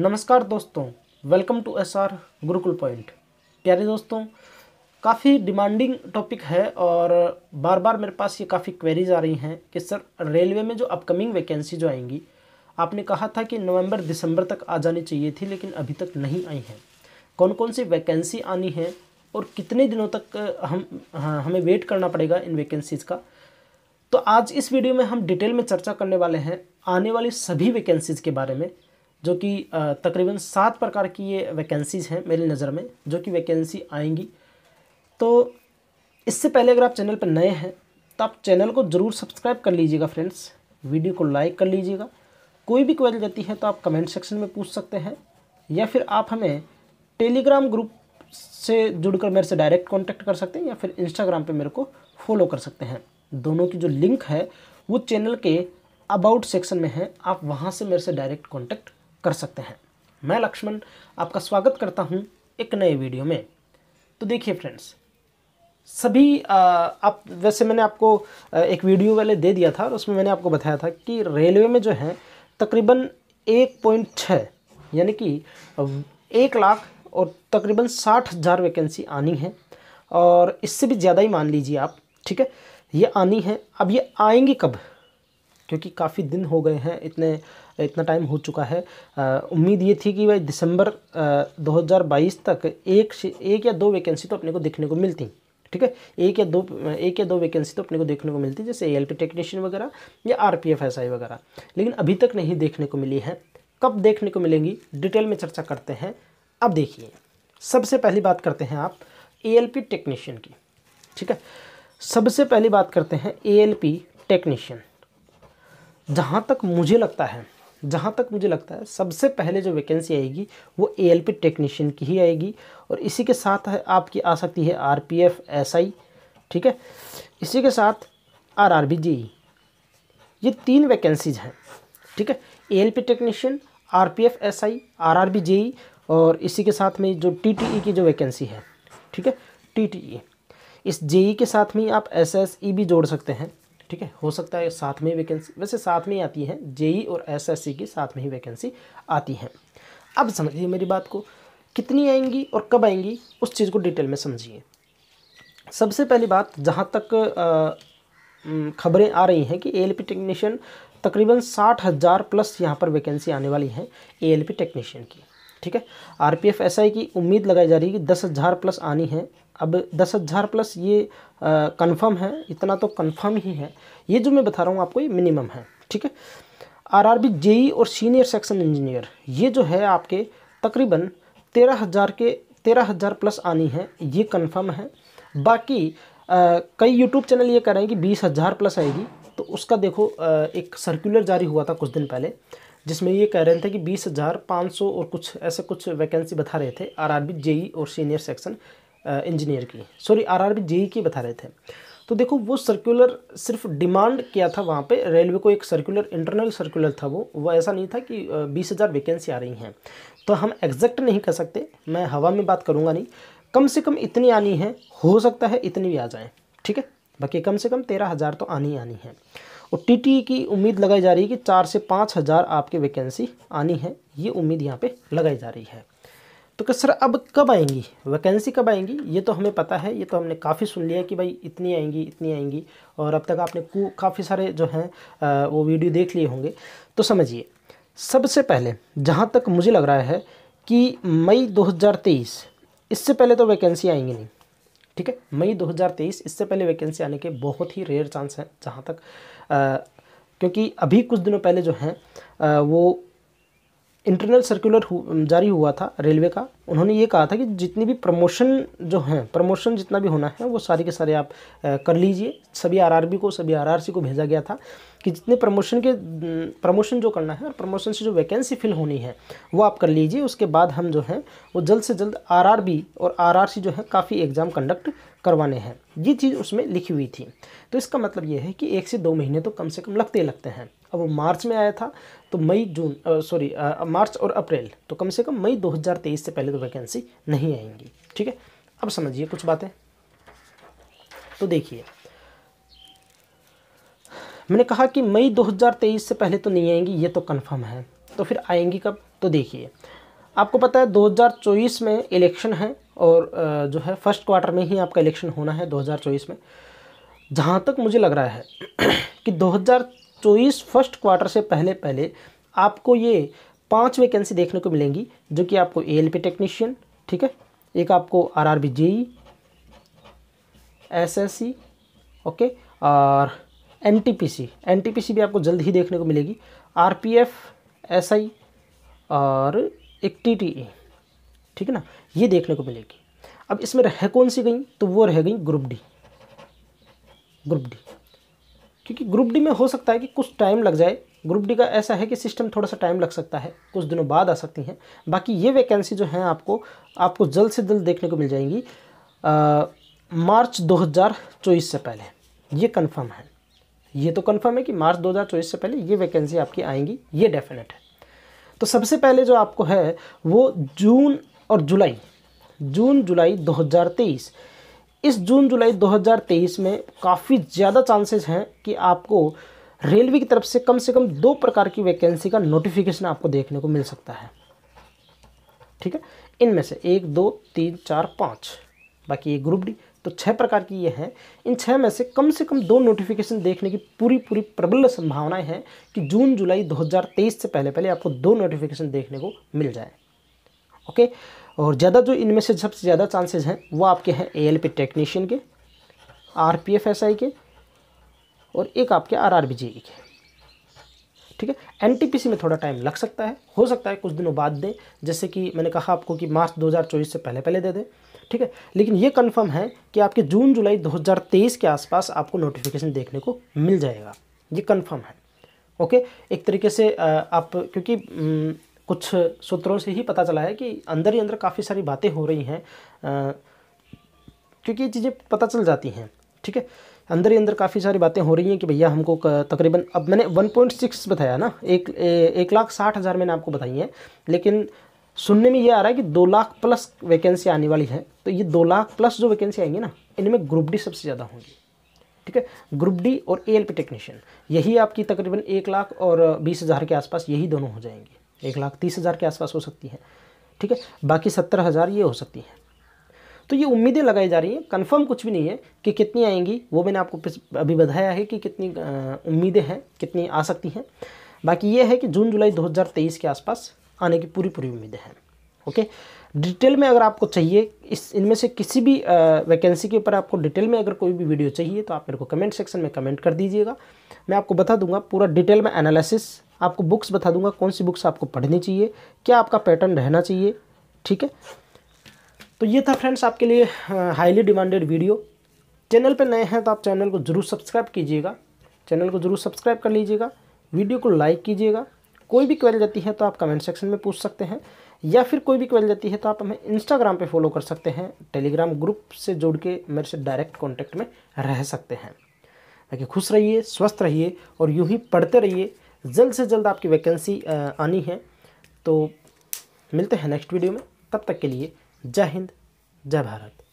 नमस्कार दोस्तों welcome to S R Gurukul point प्यारे दोस्तों काफ़ी डिमांडिंग टॉपिक है और बार बार मेरे पास ये काफ़ी क्वेरीज आ रही हैं कि सर रेलवे में जो अपकमिंग वैकेंसी जो आएंगी आपने कहा था कि नवंबर दिसंबर तक आ जानी चाहिए थी लेकिन अभी तक नहीं आई हैं कौन कौन सी वैकेंसी आनी है और कितने दिनों तक हम हाँ, हमें वेट करना पड़ेगा इन वैकेंसीज़ का तो आज इस वीडियो में हम डिटेल में चर्चा करने वाले हैं आने वाली सभी वैकेंसीज़ के बारे में जो कि तकरीबन सात प्रकार की ये वैकेंसीज़ हैं मेरी नज़र में जो कि वैकेंसी आएंगी तो इससे पहले अगर आप चैनल पर नए हैं तो आप चैनल को ज़रूर सब्सक्राइब कर लीजिएगा फ्रेंड्स वीडियो को लाइक कर लीजिएगा कोई भी क्वेरी रहती है तो आप कमेंट सेक्शन में पूछ सकते हैं या फिर आप हमें टेलीग्राम ग्रुप से जुड़कर मेरे से डायरेक्ट कांटेक्ट कर सकते हैं या फिर इंस्टाग्राम पे मेरे को फॉलो कर सकते हैं दोनों की जो लिंक है वो चैनल के अबाउट सेक्शन में है आप वहाँ से मेरे से डायरेक्ट कॉन्टैक्ट कर सकते हैं मैं लक्ष्मण आपका स्वागत करता हूँ एक नए वीडियो में तो देखिए फ्रेंड्स सभी आप वैसे मैंने आपको एक वीडियो वाले दे दिया था और उसमें मैंने आपको बताया था कि रेलवे में जो है तकरीबन एक पॉइंट छः यानी कि एक लाख और तकरीबन साठ हज़ार वैकेंसी आनी है और इससे भी ज़्यादा ही मान लीजिए आप ठीक है ये आनी है अब ये आएंगी कब क्योंकि काफ़ी दिन हो गए हैं इतने इतना टाइम हो चुका है उम्मीद ये थी कि भाई दिसंबर दो तक एक एक या दो वैकेंसी तो अपने को देखने को मिलती ठीक है एक या दो एक या दो वैकेंसी तो अपने को देखने को मिलती जैसे ए टेक्नीशियन वगैरह या आर पी वगैरह लेकिन अभी तक नहीं देखने को मिली है कब देखने को मिलेंगी डिटेल में चर्चा करते हैं अब देखिए सबसे पहली बात करते हैं आप ए टेक्नीशियन की ठीक है सबसे पहली बात करते हैं ए टेक्नीशियन जहाँ तक मुझे लगता है जहाँ तक मुझे लगता है सबसे पहले जो वैकेंसी आएगी वो ए एल पी टेक्नीशियन की ही आएगी और इसी के साथ आपकी आ सकती है R P F S I ठीक है इसी के साथ आर आर बी जी ये तीन वैकेंसीज हैं ठीक है A L P technician R P F S I R R B G और इसी के साथ में जो टी टी ई की जो वैकेंसी है ठीक है टी टी ई इस जे ई e के साथ में आप एस एस ई भी जोड़ सकते हैं ठीक है हो सकता है साथ में वैकेंसी वैसे साथ में ही आती हैं जेई और एसएससी की साथ में ही वैकेंसी आती हैं अब समझिए मेरी बात को कितनी आएंगी और कब आएंगी उस चीज़ को डिटेल में समझिए सबसे पहली बात जहाँ तक खबरें आ रही हैं कि ए टेक्नीशियन तकरीबन साठ हज़ार प्लस यहाँ पर वैकेंसी आने वाली है ए टेक्नीशियन की ठीक है R P F S I की उम्मीद लगाई जा रही है कि दस हज़ार प्लस आनी है अब दस हज़ार प्लस ये कंफर्म है इतना तो कंफर्म ही है ये जो मैं बता रहा हूँ आपको ये मिनिमम है ठीक है आरआरबी जेई e और सीनियर सेक्शन इंजीनियर ये जो है आपके तकरीबन तेरह हज़ार के तेरह हज़ार प्लस आनी है ये कंफर्म है बाकी आ, कई यूट्यूब चैनल ये कह रहे हैं कि बीस हज़ार प्लस आएगी तो उसका देखो आ, एक सर्कुलर जारी हुआ था कुछ दिन पहले जिसमें ये कह रहे थे कि बीस हज़ार पाँच सौ और कुछ ऐसे कुछ वैकेंसी बता रहे थे जे ई e और सीनियर सेक्शन इंजीनियर की सॉरी आरआरबी जेई की बता रहे थे तो देखो वो सर्कुलर सिर्फ डिमांड किया था वहाँ पे रेलवे को एक सर्कुलर इंटरनल सर्कुलर था वो वो ऐसा नहीं था कि बीस हज़ार वैकेंसी आ रही हैं तो हम एग्जैक्ट नहीं कर सकते मैं हवा में बात करूँगा नहीं कम से कम इतनी आनी है हो सकता है इतनी भी आ जाए ठीक है बाकी कम से कम तेरह हज़ार तो आनी आनी है और टी e की उम्मीद लगाई जा रही है कि चार से पाँच हज़ार आपकी वैकेंसी आनी है ये उम्मीद यहाँ पर लगाई जा रही है तो क्या सर अब कब आएंगी वैकेंसी कब आएंगी ये तो हमें पता है ये तो हमने काफ़ी सुन लिया कि भाई इतनी आएंगी इतनी आएंगी और अब तक आपने काफ़ी सारे जो हैं वो वीडियो देख लिए होंगे तो समझिए सबसे पहले जहाँ तक मुझे लग रहा है कि मई 2023 इससे पहले तो वैकेंसी आएंगी नहीं ठीक है मई 2023 इससे पहले वैकेंसी आने के बहुत ही रेयर चांस हैं जहाँ तक आ, क्योंकि अभी कुछ दिनों पहले जो हैं वो इंटरनल सर्कुलर जारी हुआ था रेलवे का उन्होंने ये कहा था कि जितनी भी प्रमोशन जो हैं प्रमोशन जितना भी होना है वो सारे के सारे आप कर लीजिए सभी आरआरबी को सभी आरआरसी को भेजा गया था कि जितने प्रमोशन के प्रमोशन जो करना है और प्रमोशन से जो वैकेंसी फिल होनी है वो आप कर लीजिए उसके बाद हम जो हैं वो जल्द से जल्द आर और आर जो है काफ़ी एग्ज़ाम कंडक्ट करवाने हैं ये चीज़ उसमें लिखी हुई थी तो इसका मतलब ये है कि एक से दो महीने तो कम से कम लगते लगते हैं अब वो मार्च में आया था तो मई जून सॉरी मार्च और अप्रैल तो कम से कम मई 2023 से पहले तो वैकेंसी नहीं आएंगी ठीक है अब समझिए कुछ बातें तो देखिए मैंने कहा कि मई 2023 से पहले तो नहीं आएंगी ये तो कन्फर्म है तो फिर आएंगी कब तो देखिए आपको पता है 2024 में इलेक्शन है और जो है फर्स्ट क्वार्टर में ही आपका इलेक्शन होना है 2024 में जहाँ तक मुझे लग रहा है कि चौबीस तो फर्स्ट क्वार्टर से पहले पहले आपको ये पांच वैकेंसी देखने को मिलेंगी जो कि आपको ए एल पी टेक्नीशियन ठीक है एक आपको R R B JE S S C okay और N T P C N T P C भी आपको जल्द ही देखने को मिलेगी R P F S I और एक टी टी ई ठीक है ना ये देखने को मिलेगी अब इसमें रह कौन सी गई तो वो रह गई ग्रुप डी ग्रुप डी क्योंकि ग्रुप डी में हो सकता है कि कुछ टाइम लग जाए ग्रुप डी का ऐसा है कि सिस्टम थोड़ा सा टाइम लग सकता है कुछ दिनों बाद आ सकती हैं बाकी ये वैकेंसी जो हैं आपको आपको जल्द से जल्द देखने को मिल जाएंगी आ, मार्च 2024 से पहले ये कन्फर्म है ये तो कन्फर्म है कि मार्च 2024 से पहले ये वैकेंसी आपकी आएंगी ये डेफिनेट है तो सबसे पहले जो आपको है वो जून और जुलाई जून जुलाई 2023 इस जून जुलाई 2023 में काफ़ी ज़्यादा चांसेस हैं कि आपको रेलवे की तरफ से कम से कम दो प्रकार की वैकेंसी का नोटिफिकेशन आपको देखने को मिल सकता है ठीक है इनमें से एक दो तीन चार पाँच बाकी ये ग्रुप डी तो छह प्रकार की ये हैं इन छह में से कम से कम दो नोटिफिकेशन देखने की पूरी पूरी प्रबल संभावनाएं हैं कि जून जुलाई 2023 से पहले पहले आपको दो नोटिफिकेशन देखने को मिल जाए ओके और ज़्यादा जो इनमें से सबसे ज़्यादा चांसेस हैं वो आपके हैं ए एल पी टेक्नीशियन के R P F S I के और एक आपके R R B J E के ठीक है एनटीपीसी में थोड़ा टाइम लग सकता है हो सकता है कुछ दिनों बाद दें जैसे कि मैंने कहा आपको कि मार्च 2024 से पहले पहले दे दें ठीक है लेकिन ये कंफर्म है कि आपके जून जुलाई 2023 के आसपास आपको नोटिफिकेशन देखने को मिल जाएगा ये कंफर्म है ओके एक तरीके से आप क्योंकि कुछ सूत्रों से ही पता चला है कि अंदर ही अंदर काफ़ी सारी बातें हो रही हैं क्योंकि ये चीज़ें पता चल जाती हैं ठीक है अंदर ही अंदर काफ़ी सारी बातें हो रही हैं कि भैया हमको तकरीबन अब मैंने 1.6 बताया ना एक एक लाख साठ हज़ार मैंने आपको बताई है लेकिन सुनने में ये आ रहा है कि दो लाख प्लस वैकेंसी आने वाली है तो ये दो लाख प्लस जो वैकेंसी आएंगी ना इनमें ग्रुप डी सबसे ज़्यादा होंगी ठीक है ग्रुप डी और ए एल पी टेक्नीशियन यही आपकी तकरीबन एक लाख और बीस हज़ार के आसपास यही दोनों हो जाएंगे एक लाख तीस हज़ार के आसपास हो सकती है ठीक है बाकी सत्तर हज़ार ये हो सकती है तो ये उम्मीदें लगाई जा रही हैं कंफर्म कुछ भी नहीं है कि कितनी आएंगी वो मैंने आपको अभी बताया है कि कितनी उम्मीदें हैं कितनी आ सकती हैं बाकी ये है कि जून जुलाई 2023 के आसपास आने की पूरी पूरी उम्मीदें हैं ओके डिटेल में अगर आपको चाहिए इस इनमें से किसी भी वैकेंसी के ऊपर आपको डिटेल में अगर कोई भी वीडियो चाहिए तो आप मेरे को कमेंट सेक्शन में कमेंट कर दीजिएगा मैं आपको बता दूंगा पूरा डिटेल में एनालिसिस आपको बुक्स बता दूंगा कौन सी बुक्स आपको पढ़नी चाहिए क्या आपका पैटर्न रहना चाहिए ठीक है तो ये था फ्रेंड्स आपके लिए हाईली डिमांडेड वीडियो चैनल पर नए हैं तो आप चैनल को ज़रूर सब्सक्राइब कीजिएगा चैनल को ज़रूर सब्सक्राइब कर लीजिएगा वीडियो को लाइक कीजिएगा कोई भी क्वेरी जाती है तो आप कमेंट सेक्शन में पूछ सकते हैं या फिर कोई भी क्वेरी जाती है तो आप हमें इंस्टाग्राम पे फॉलो कर सकते हैं टेलीग्राम ग्रुप से जोड़ के मेरे से डायरेक्ट कांटेक्ट में रह सकते हैं ताकि खुश रहिए स्वस्थ रहिए और यूँ ही पढ़ते रहिए जल्द से जल्द आपकी वैकेंसी आनी है तो मिलते हैं नेक्स्ट वीडियो में तब तक के लिए जय हिंद जय भारत